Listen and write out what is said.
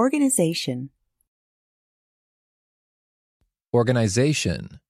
Organization. Organization.